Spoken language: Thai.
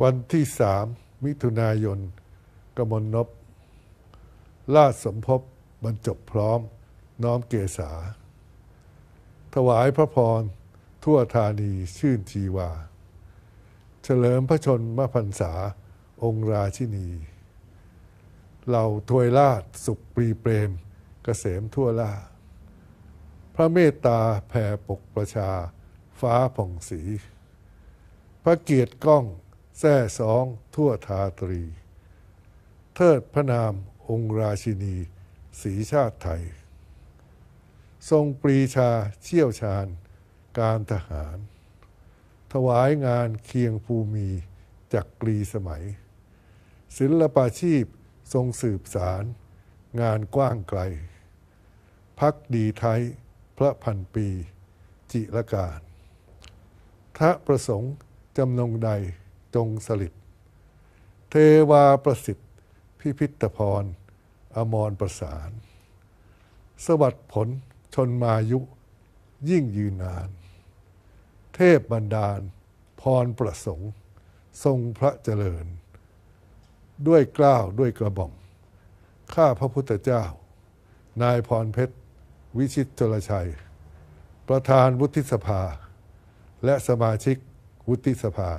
วันที่สามมิถุนายนกมลนบลาดสมภพบรรจบพร้อมน้อมเกษาถวายพระพร ทั่วธานีชื่นชีวา เฉลิมพระชนมพรรษา องค์ราชินีเหล่าทวยราชสุขปรีเปรมกเกษมทั่วล่าพระเมตตาแผ่ปกประชา ฟ้าผ่องสี พระเกียรติก้องแท่สองทั่ว ทาตรี เทิดพระนามองค์ ราชินีสีชาติไทย ทรงปรีชาเชี่ยวชาญ การทหาร ถวายงาน เคียงภูมิจักกรี สมัย ศิลปาชีพทรงสืบสาร งานกว้างไกล พักดีไทย พระพันปี จิระการทาประสงค์จำนง ใดจงสลิดเทวาประสิทธิพิพิธพร อมรประสาน สวัสดิผลชนมายุ ยิ่งยืนนาน เทพบรรดาล พรประสงค์ ทรงพระเจริญ ด้วยกล้าวด้วยกระบอกข้าพระพุทธเจ้า นายพรเพชร วิชิตจรชัย ประธานวุฒิสภา และสมาชิกวุฒิสภา